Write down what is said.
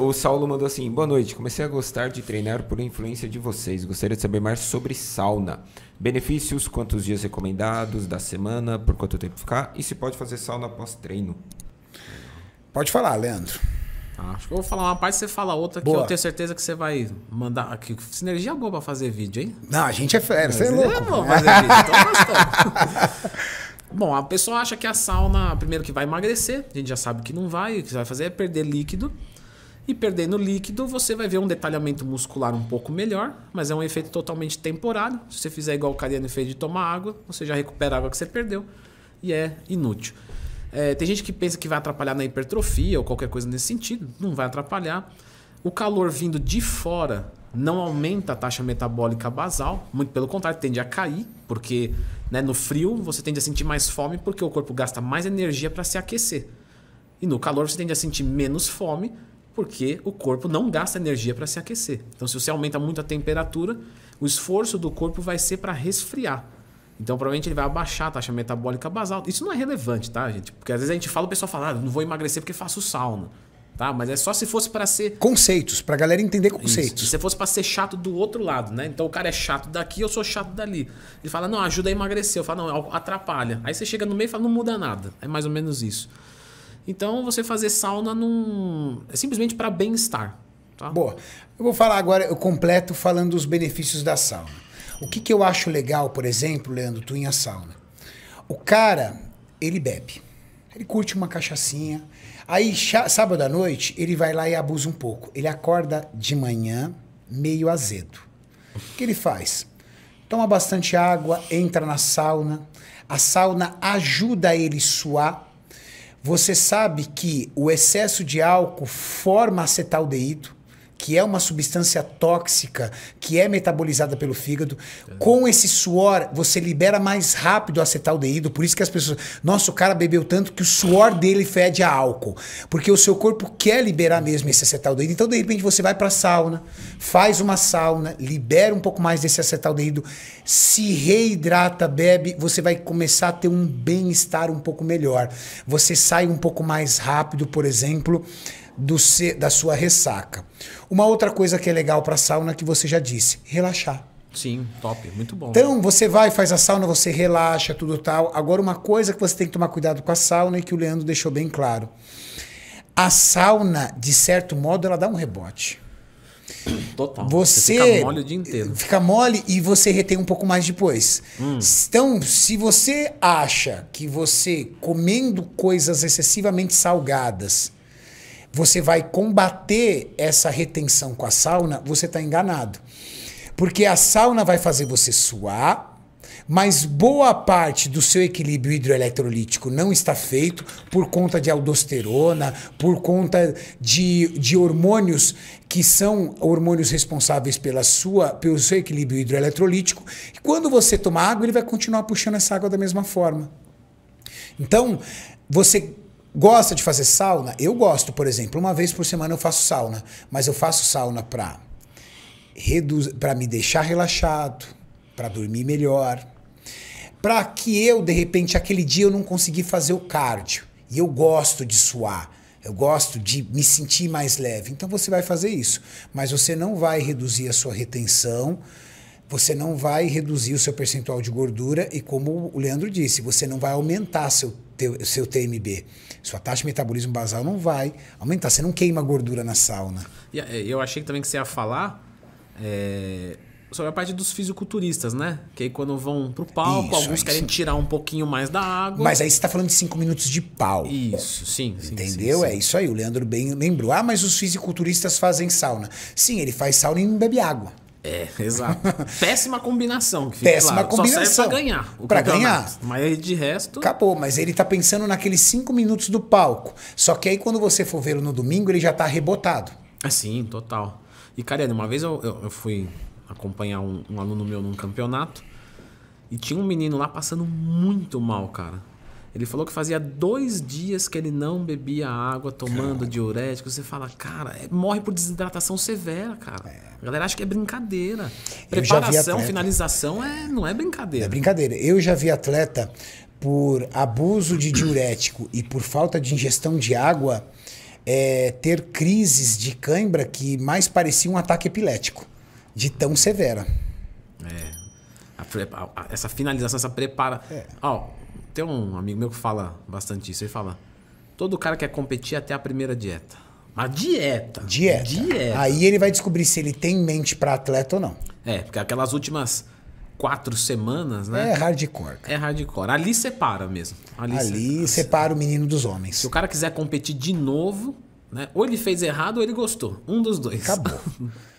O Saulo mandou assim: boa noite. Comecei a gostar de treinar por influência de vocês. Gostaria de saber mais sobre sauna. Benefícios, quantos dias recomendados da semana, por quanto tempo ficar e se pode fazer sauna pós-treino. Pode falar, Leandro. Ah, acho que eu vou falar uma parte e você fala outra boa. que eu tenho certeza que você vai mandar. Aqui. Sinergia boa pra fazer vídeo, hein? Não, a gente é fera, você é, é louco. É bom fazer vídeo, então Bom, a pessoa acha que a sauna, primeiro que vai emagrecer, a gente já sabe que não vai, o que você vai fazer é perder líquido. E perdendo líquido, você vai ver um detalhamento muscular um pouco melhor, mas é um efeito totalmente temporário. Se você fizer igual o Cariano fez de tomar água, você já recupera a água que você perdeu e é inútil. É, tem gente que pensa que vai atrapalhar na hipertrofia ou qualquer coisa nesse sentido, não vai atrapalhar. O calor vindo de fora não aumenta a taxa metabólica basal, muito pelo contrário, tende a cair, porque né, no frio você tende a sentir mais fome porque o corpo gasta mais energia para se aquecer. E no calor você tende a sentir menos fome porque o corpo não gasta energia para se aquecer. Então, se você aumenta muito a temperatura, o esforço do corpo vai ser para resfriar. Então, provavelmente ele vai abaixar a taxa metabólica basal. Isso não é relevante, tá, gente? Porque às vezes a gente fala, o pessoal fala, ah, não vou emagrecer porque faço sauna. Tá? Mas é só se fosse para ser. Conceitos, para a galera entender conceitos. Isso. Se fosse para ser chato do outro lado, né? Então o cara é chato daqui, eu sou chato dali. Ele fala, não, ajuda a emagrecer. Eu falo, não, é atrapalha. Aí você chega no meio e fala, não muda nada. É mais ou menos isso. Então, você fazer sauna num... é simplesmente para bem-estar. Tá? Boa. Eu vou falar agora, eu completo falando dos benefícios da sauna. O que, que eu acho legal, por exemplo, Leandro, tu em a sauna? O cara, ele bebe. Ele curte uma cachaçinha. Aí, sábado à noite, ele vai lá e abusa um pouco. Ele acorda de manhã meio azedo. O que ele faz? Toma bastante água, entra na sauna. A sauna ajuda ele a suar você sabe que o excesso de álcool forma acetaldeído, que é uma substância tóxica, que é metabolizada pelo fígado. Com esse suor, você libera mais rápido o acetaldeído, por isso que as pessoas, nossa, o cara bebeu tanto que o suor dele fede a álcool, porque o seu corpo quer liberar mesmo esse acetaldeído. Então, de repente você vai para a sauna, faz uma sauna, libera um pouco mais desse acetaldeído, se reidrata, bebe, você vai começar a ter um bem-estar um pouco melhor. Você sai um pouco mais rápido, por exemplo, do da sua ressaca. Uma outra coisa que é legal para sauna que você já disse, relaxar. Sim, top, muito bom. Então, você vai, faz a sauna, você relaxa, tudo tal. Agora, uma coisa que você tem que tomar cuidado com a sauna e que o Leandro deixou bem claro. A sauna, de certo modo, ela dá um rebote. Total. Você, você, fica mole o dia inteiro. Fica mole e você retém um pouco mais depois. Hum. Então, se você acha que você comendo coisas excessivamente salgadas você vai combater essa retenção com a sauna, você está enganado. Porque a sauna vai fazer você suar, mas boa parte do seu equilíbrio hidroeletrolítico não está feito por conta de aldosterona, por conta de, de hormônios que são hormônios responsáveis pela sua, pelo seu equilíbrio hidroeletrolítico. E quando você tomar água, ele vai continuar puxando essa água da mesma forma. Então, você Gosta de fazer sauna? Eu gosto, por exemplo. Uma vez por semana eu faço sauna, mas eu faço sauna para para me deixar relaxado, para dormir melhor, para que eu de repente aquele dia eu não consegui fazer o cardio e eu gosto de suar. Eu gosto de me sentir mais leve. Então você vai fazer isso, mas você não vai reduzir a sua retenção, você não vai reduzir o seu percentual de gordura e como o Leandro disse, você não vai aumentar seu teu, seu TMB. Sua taxa de metabolismo basal não vai aumentar. Você não queima gordura na sauna. É, eu achei também que você ia falar é, sobre a parte dos fisiculturistas, né? Que aí quando vão pro palco, isso, alguns isso. querem tirar um pouquinho mais da água. Mas aí você está falando de cinco minutos de pau. Isso, sim. Entendeu? Sim, sim. É isso aí. O Leandro bem lembrou. Ah, mas os fisiculturistas fazem sauna. Sim, ele faz sauna e não bebe água. É, exato. Péssima combinação. Que Péssima claro. combinação. Só serve pra ganhar. Pra é ganhar. Mas de resto. Acabou, mas ele tá pensando naqueles cinco minutos do palco. Só que aí quando você for vê-lo no domingo, ele já tá rebotado. Assim, é, total. E, Karina, uma vez eu, eu, eu fui acompanhar um, um aluno meu num campeonato e tinha um menino lá passando muito mal, cara ele falou que fazia dois dias que ele não bebia água tomando diurético. Você fala, cara, é, morre por desidratação severa, cara. É. A galera acha que é brincadeira. Preparação, finalização é, não é brincadeira. É brincadeira. Eu já vi atleta por abuso de diurético e por falta de ingestão de água é, ter crises de cãibra que mais pareciam um ataque epilético, de tão severa. É. A, a, essa finalização, essa prepara. É. Ó, tem um amigo meu que fala bastante isso. Ele fala: todo cara quer competir até a primeira dieta. Mas dieta. Dieta. dieta. Aí ele vai descobrir se ele tem mente para atleta ou não. É, porque aquelas últimas quatro semanas, né? É hardcore. Cara. É hardcore. Ali separa mesmo. Ali, Ali separa, separa o menino dos homens. Se o cara quiser competir de novo, né? Ou ele fez errado ou ele gostou. Um dos dois. Acabou.